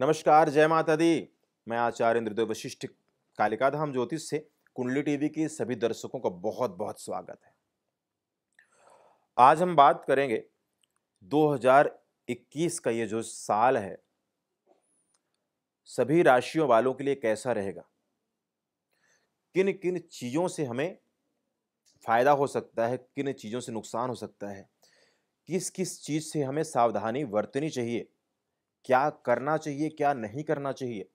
नमस्कार जय माता दी मैं आचार्य इंद्रदेव वशिष्ठ कालिकाधाम ज्योतिष से कुंडली टीवी के सभी दर्शकों का बहुत बहुत स्वागत है आज हम बात करेंगे 2021 का ये जो साल है सभी राशियों वालों के लिए कैसा रहेगा किन किन चीज़ों से हमें फ़ायदा हो सकता है किन चीज़ों से नुकसान हो सकता है किस किस चीज़ से हमें सावधानी बरतनी चाहिए क्या करना चाहिए क्या नहीं करना चाहिए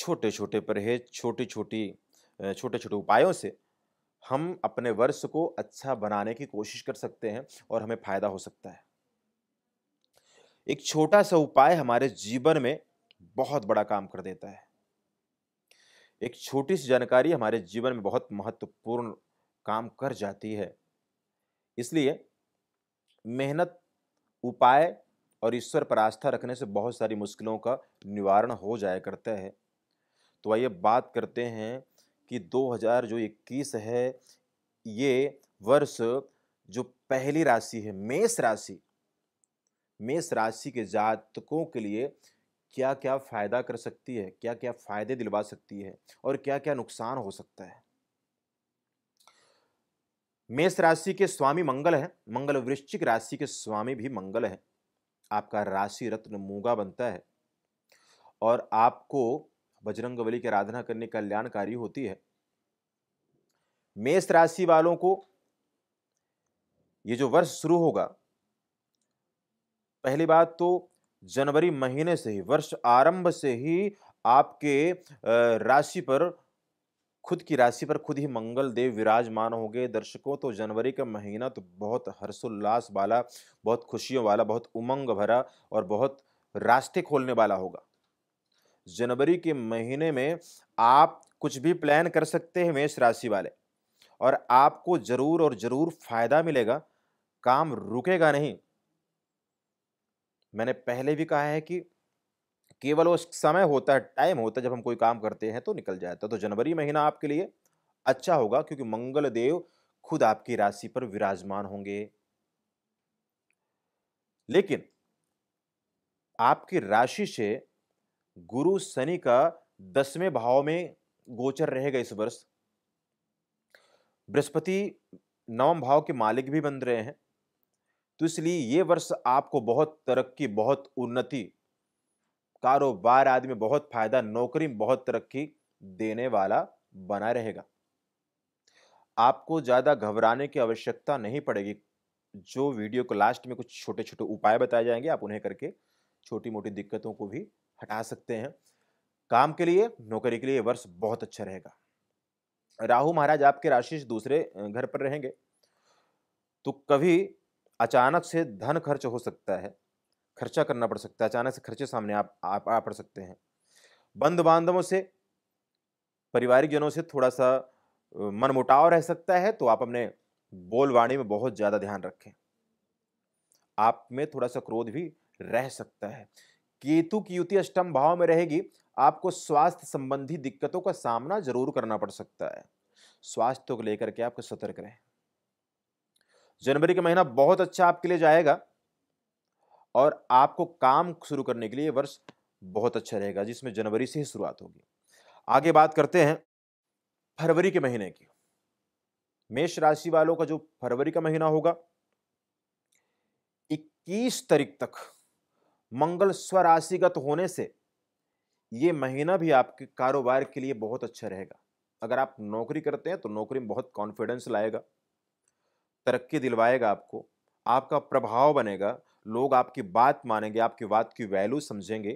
छोटे छोटे परहेज छोटी छोटी छोटे छोटे उपायों से हम अपने वर्ष को अच्छा बनाने की कोशिश कर सकते हैं और हमें फायदा हो सकता है एक छोटा सा उपाय हमारे जीवन में बहुत बड़ा काम कर देता है एक छोटी सी जानकारी हमारे जीवन में बहुत महत्वपूर्ण काम कर जाती है इसलिए मेहनत उपाय और ईश्वर पर आस्था रखने से बहुत सारी मुश्किलों का निवारण हो जाया करता है तो आइए बात करते हैं कि 2000 जो 21 है ये वर्ष जो पहली राशि है मेष राशि मेष राशि के जातकों के लिए क्या क्या फ़ायदा कर सकती है क्या क्या फ़ायदे दिलवा सकती है और क्या क्या नुकसान हो सकता है मेष राशि के स्वामी मंगल है मंगल वृश्चिक राशि के स्वामी भी मंगल है आपका राशि रत्न मूंगा बनता है और आपको बजरंग बली की आराधना करने कल्याणकारी होती है मेष राशि वालों को ये जो वर्ष शुरू होगा पहली बात तो जनवरी महीने से ही वर्ष आरंभ से ही आपके राशि पर खुद की राशि पर खुद ही मंगल देव विराजमान हो गए दर्शकों तो जनवरी का महीना तो बहुत हर्षोल्लास वाला बहुत खुशियों वाला बहुत उमंग भरा और बहुत रास्ते खोलने वाला होगा जनवरी के महीने में आप कुछ भी प्लान कर सकते हैं मेष राशि वाले और आपको जरूर और जरूर फायदा मिलेगा काम रुकेगा नहीं मैंने पहले भी कहा है कि केवल वो समय होता है टाइम होता है जब हम कोई काम करते हैं तो निकल जाता है तो जनवरी महीना आपके लिए अच्छा होगा क्योंकि मंगल देव खुद आपकी राशि पर विराजमान होंगे लेकिन आपकी राशि से गुरु शनि का दसवें भाव में गोचर रहेगा इस वर्ष बृहस्पति नवम भाव के मालिक भी बन रहे हैं तो इसलिए ये वर्ष आपको बहुत तरक्की बहुत उन्नति कारोबार आदि में बहुत फायदा नौकरी में बहुत तरक्की देने वाला बना रहेगा आपको ज़्यादा घबराने की आवश्यकता नहीं पड़ेगी जो वीडियो को लास्ट में कुछ छोटे छोटे उपाय बताए जाएंगे आप उन्हें करके छोटी मोटी दिक्कतों को भी हटा सकते हैं काम के लिए नौकरी के लिए वर्ष बहुत अच्छा रहेगा राहु महाराज आपके राशि से दूसरे घर पर रहेंगे तो कभी अचानक से धन खर्च हो सकता है खर्चा करना पड़ सकता है अचानक से खर्चे सामने आ आ पड़ सकते हैं बंधु बांधवों से पारिवारिक जनों से थोड़ा सा मनमुटाव रह सकता है तो आप अपने बोलवाणी में बहुत ज़्यादा ध्यान रखें आप में थोड़ा सा क्रोध भी रह सकता है केतु की युति अष्टम भाव में रहेगी आपको स्वास्थ्य संबंधी दिक्कतों का सामना जरूर करना पड़ सकता है स्वास्थ्य को लेकर के आपको सतर्क रहें जनवरी का महीना बहुत अच्छा आपके लिए जाएगा और आपको काम शुरू करने के लिए वर्ष बहुत अच्छा रहेगा जिसमें जनवरी से ही शुरुआत होगी आगे बात करते हैं फरवरी के महीने की मेष राशि वालों का जो फरवरी का महीना होगा 21 तारीख तक मंगल स्वराशिगत होने से ये महीना भी आपके कारोबार के लिए बहुत अच्छा रहेगा अगर आप नौकरी करते हैं तो नौकरी में बहुत कॉन्फिडेंस लाएगा तरक्की दिलवाएगा आपको आपका प्रभाव बनेगा लोग आपकी बात मानेंगे आपकी बात की वैल्यू समझेंगे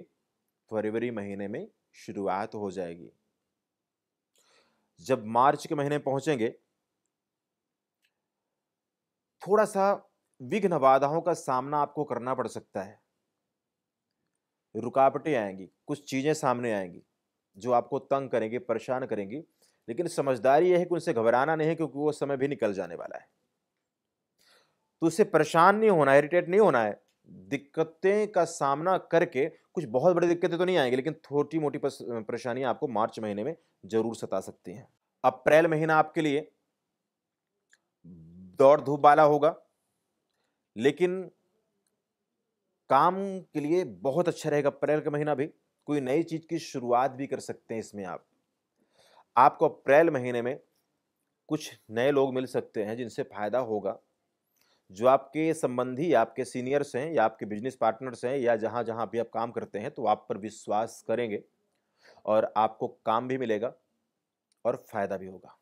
फरवरी महीने में शुरुआत हो जाएगी जब मार्च के महीने पहुंचेंगे थोड़ा सा विघ्न बाधाओं का सामना आपको करना पड़ सकता है रुकावटें आएंगी कुछ चीज़ें सामने आएंगी जो आपको तंग करेंगी परेशान करेंगी लेकिन समझदारी यह है कि उनसे घबराना नहीं है क्योंकि वो समय भी निकल जाने वाला है तो उसे परेशान नहीं होना है इरिटेट नहीं होना है दिक्कतें का सामना करके कुछ बहुत बड़ी दिक्कतें तो नहीं आएंगी लेकिन छोटी मोटी परेशानियां आपको मार्च महीने में जरूर सता सकती हैं अप्रैल महीना आपके लिए दौड़ धूप वाला होगा लेकिन काम के लिए बहुत अच्छा रहेगा अप्रैल का महीना भी कोई नई चीज़ की शुरुआत भी कर सकते हैं इसमें आप आपको अप्रैल महीने में कुछ नए लोग मिल सकते हैं जिनसे फ़ायदा होगा जो आपके संबंधी आपके सीनियर्स हैं या आपके बिजनेस पार्टनर्स हैं या जहाँ जहाँ भी आप काम करते हैं तो आप पर विश्वास करेंगे और आपको काम भी मिलेगा और फायदा भी होगा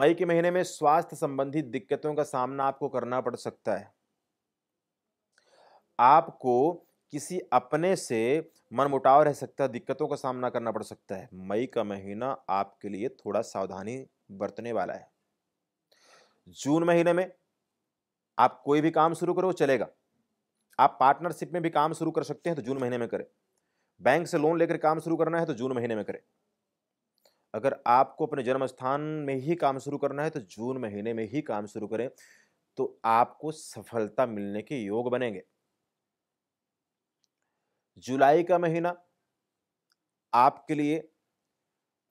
मई के महीने में स्वास्थ्य संबंधी दिक्कतों का सामना आपको करना पड़ सकता है आपको किसी अपने से मनमुटाव रह सकता है दिक्कतों का सामना करना पड़ सकता है मई का महीना आपके लिए थोड़ा सावधानी बरतने वाला है जून महीने में आप कोई भी काम शुरू करो चलेगा आप पार्टनरशिप में भी काम शुरू कर सकते हैं तो जून महीने में करें बैंक से लोन लेकर काम शुरू करना है तो जून महीने में करें अगर आपको अपने जन्म स्थान में ही काम शुरू करना है तो जून महीने में ही काम शुरू करें तो आपको सफलता मिलने के योग बनेंगे जुलाई का महीना आपके लिए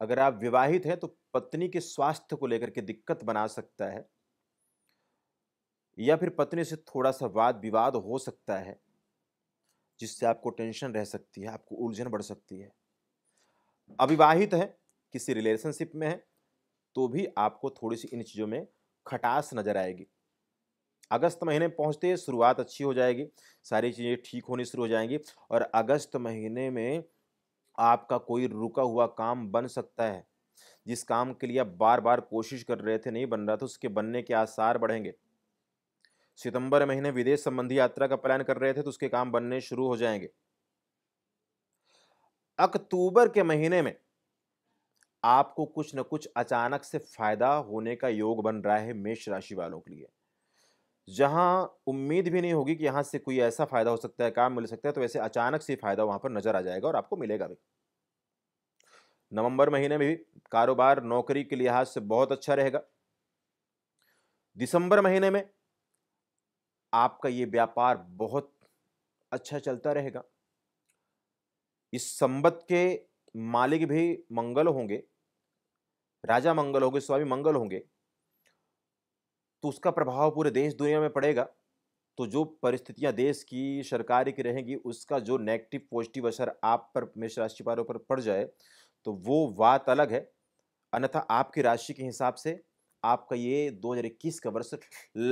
अगर आप विवाहित हैं तो पत्नी के स्वास्थ्य को लेकर के दिक्कत बना सकता है या फिर पत्नी से थोड़ा सा वाद विवाद हो सकता है जिससे आपको टेंशन रह सकती है आपको उलझन बढ़ सकती है अविवाहित है किसी रिलेशनशिप में है तो भी आपको थोड़ी सी इन चीज़ों में खटास नज़र आएगी अगस्त महीने पहुंचते ही शुरुआत अच्छी हो जाएगी सारी चीज़ें ठीक होनी शुरू हो जाएंगी और अगस्त महीने में आपका कोई रुका हुआ काम बन सकता है जिस काम के लिए आप बार बार कोशिश कर रहे थे नहीं बन रहा था उसके बनने के आसार बढ़ेंगे सितंबर महीने विदेश संबंधी यात्रा का प्लान कर रहे थे तो उसके काम बनने शुरू हो जाएंगे अक्टूबर के महीने में आपको कुछ न कुछ अचानक से फायदा होने का योग बन रहा है मेष राशि वालों के लिए जहां उम्मीद भी नहीं होगी कि यहां से कोई ऐसा फायदा हो सकता है काम मिल सकता है तो वैसे अचानक से फायदा वहां पर नजर आ जाएगा और आपको मिलेगा भी नवंबर महीने में भी कारोबार नौकरी के लिहाज से बहुत अच्छा रहेगा दिसंबर महीने में आपका ये व्यापार बहुत अच्छा चलता रहेगा इस संबत के मालिक भी मंगल होंगे राजा मंगल होंगे स्वामी मंगल होंगे तो उसका प्रभाव पूरे देश दुनिया में पड़ेगा तो जो परिस्थितियां देश की सरकार की रहेंगी उसका जो नेगेटिव पॉजिटिव असर आप पर मेष राशि वालों पर पड़ जाए तो वो बात अलग है अन्यथा आपकी राशि के हिसाब से आपका ये 2021 का वर्ष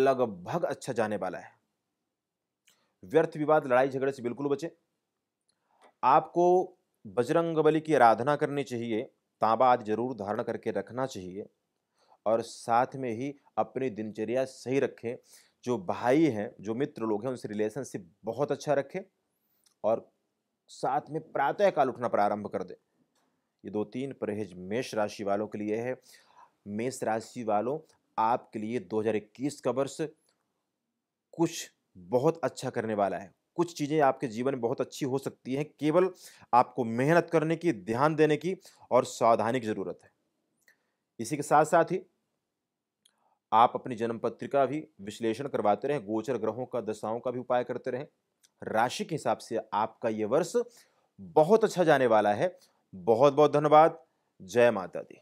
लगभग अच्छा जाने वाला है व्यर्थ विवाद लड़ाई झगड़े से बिल्कुल बचे आपको बजरंग बली की आराधना करनी चाहिए तांबा आदि जरूर धारण करके रखना चाहिए और साथ में ही अपनी दिनचर्या सही रखें जो भाई हैं जो मित्र लोग हैं उनसे रिलेशनशिप बहुत अच्छा रखें और साथ में प्रातःकाल उठना प्रारंभ कर दें ये दो तीन परहेज मेष राशि वालों के लिए है मेष राशि वालों आपके लिए 2021 का वर्ष कुछ बहुत अच्छा करने वाला है कुछ चीज़ें आपके जीवन में बहुत अच्छी हो सकती हैं केवल आपको मेहनत करने की ध्यान देने की और सावधानी की ज़रूरत है इसी के साथ साथ ही आप अपनी जन्म पत्रिका भी विश्लेषण करवाते रहें गोचर ग्रहों का दशाओं का भी उपाय करते रहें राशि के हिसाब से आपका ये वर्ष बहुत अच्छा जाने वाला है बहुत बहुत धन्यवाद जय माता दी